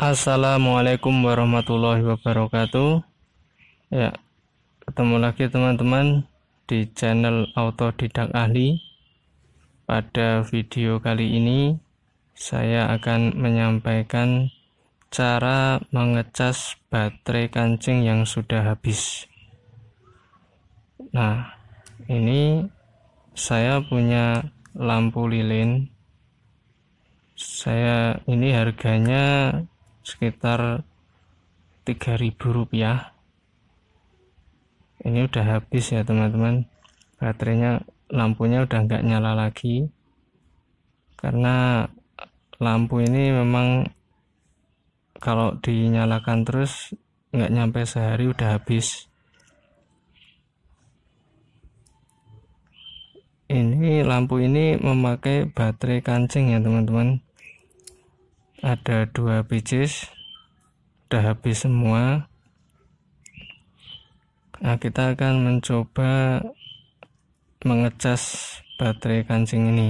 Assalamualaikum warahmatullahi wabarakatuh. Ya, ketemu lagi teman-teman di channel Autodidak Ahli. Pada video kali ini saya akan menyampaikan cara mengecas baterai kancing yang sudah habis. Nah, ini saya punya lampu lilin. Saya ini harganya sekitar 3000 rupiah ini udah habis ya teman-teman baterainya lampunya udah nggak nyala lagi karena lampu ini memang kalau dinyalakan terus nggak nyampe sehari udah habis ini lampu ini memakai baterai kancing ya teman-teman ada dua pieces udah habis semua nah kita akan mencoba mengecas baterai kancing ini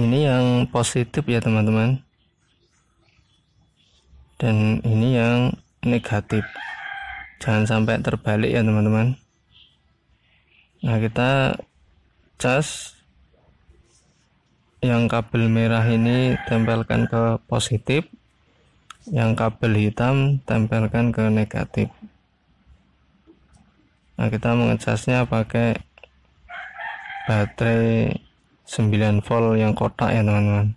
ini yang positif ya teman-teman dan ini yang negatif jangan sampai terbalik ya teman-teman nah kita cas yang kabel merah ini tempelkan ke positif yang kabel hitam tempelkan ke negatif nah kita mengecasnya pakai baterai 9 volt yang kotak ya teman-teman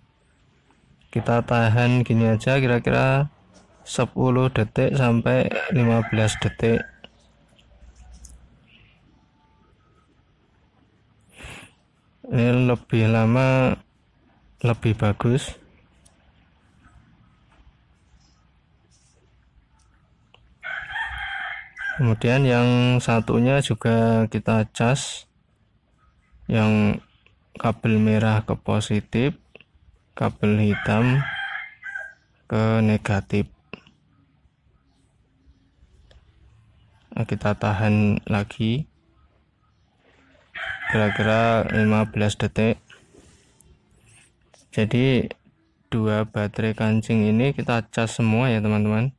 kita tahan gini aja kira-kira 10 detik sampai 15 detik ini lebih lama lebih bagus kemudian yang satunya juga kita cas yang kabel merah ke positif kabel hitam ke negatif nah, kita tahan lagi kira-kira 15 detik jadi dua baterai kancing ini kita cas semua ya teman-teman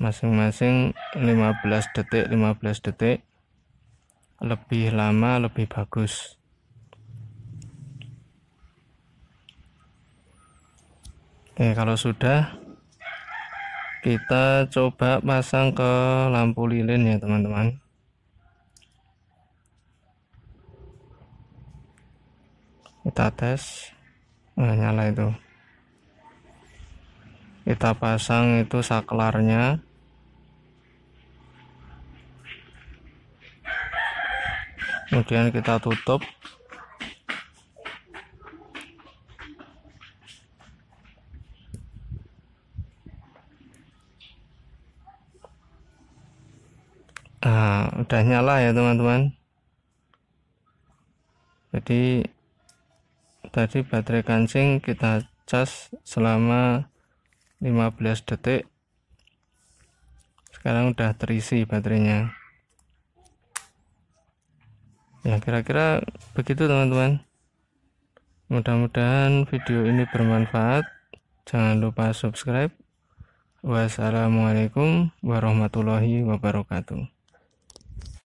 masing-masing 15 detik 15 detik lebih lama lebih bagus Oke, kalau sudah kita coba pasang ke lampu lilin ya teman-teman kita tes nah, nyala itu kita pasang itu saklarnya kemudian kita tutup nah udah nyala ya teman-teman jadi tadi baterai kancing kita cas selama 15 detik sekarang udah terisi baterainya ya kira-kira begitu teman-teman mudah-mudahan video ini bermanfaat jangan lupa subscribe wassalamualaikum warahmatullahi wabarakatuh